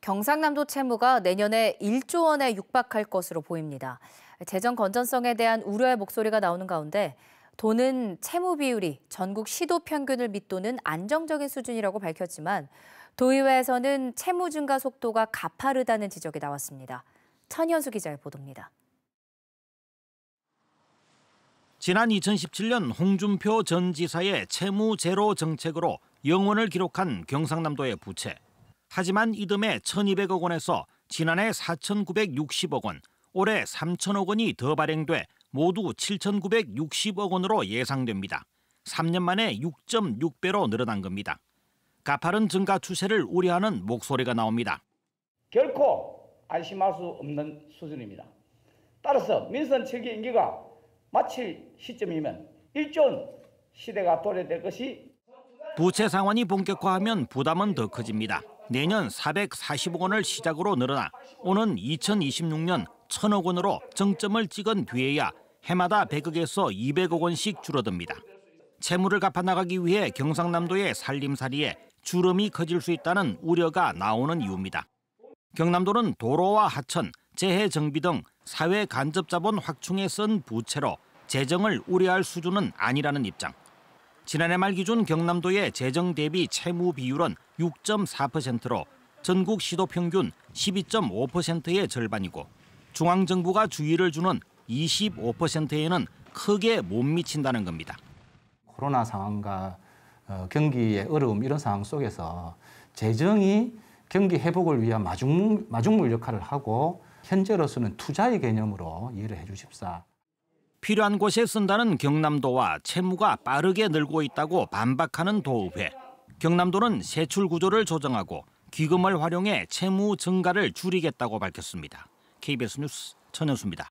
경상남도 채무가 내년에 1조 원에 육박할 것으로 보입니다. 재정 건전성에 대한 우려의 목소리가 나오는 가운데 도는 채무 비율이 전국 시도 평균을 밑도는 안정적인 수준이라고 밝혔지만 도의회에서는 채무 증가 속도가 가파르다는 지적이 나왔습니다. 천현수 기자의 보도입니다. 지난 2017년 홍준표 전 지사의 채무 제로 정책으로 영원을 기록한 경상남도의 부채. 하지만 이듬해 1,200억 원에서 지난해 4,960억 원, 올해 3,000억 원이 더 발행돼 모두 7,960억 원으로 예상됩니다. 3년 만에 6.6배로 늘어난 겁니다. 가파른 증가 추세를 우려하는 목소리가 나옵니다. 결코 안심할 수 없는 수준입니다. 따라서 민선 7기 인기가 마칠 시점이면 일조 시대가 도래될 것이 부채 상환이 본격화하면 부담은 더 커집니다. 내년 440억 원을 시작으로 늘어나 오는 2026년 1 0 0 0억 원으로 정점을 찍은 뒤에야 해마다 100억에서 200억 원씩 줄어듭니다. 채무를 갚아나가기 위해 경상남도의 살림살이에 주름이 커질 수 있다는 우려가 나오는 이유입니다. 경남도는 도로와 하천, 재해 정비 등 사회 간접 자본 확충에 쓴 부채로 재정을 우려할 수준은 아니라는 입장. 지난해 말 기준 경남도의 재정 대비 채무 비율은 6.4%로 전국 시도 평균 12.5%의 절반이고 중앙정부가 주의를 주는 25%에는 크게 못 미친다는 겁니다. 코로나 상황과 어, 경기의 어려움 이런 상황 속에서 재정이 경기 회복을 위한 마중 마중물 역할을 하고 현재로서는 투자의 개념으로 이해를 해 주십사. 필요한 곳에 쓴다는 경남도와 채무가 빠르게 늘고 있다고 반박하는 도의회. 경남도는 세출 구조를 조정하고 기금을 활용해 채무 증가를 줄이겠다고 밝혔습니다. KBS 뉴스 전현수입니다.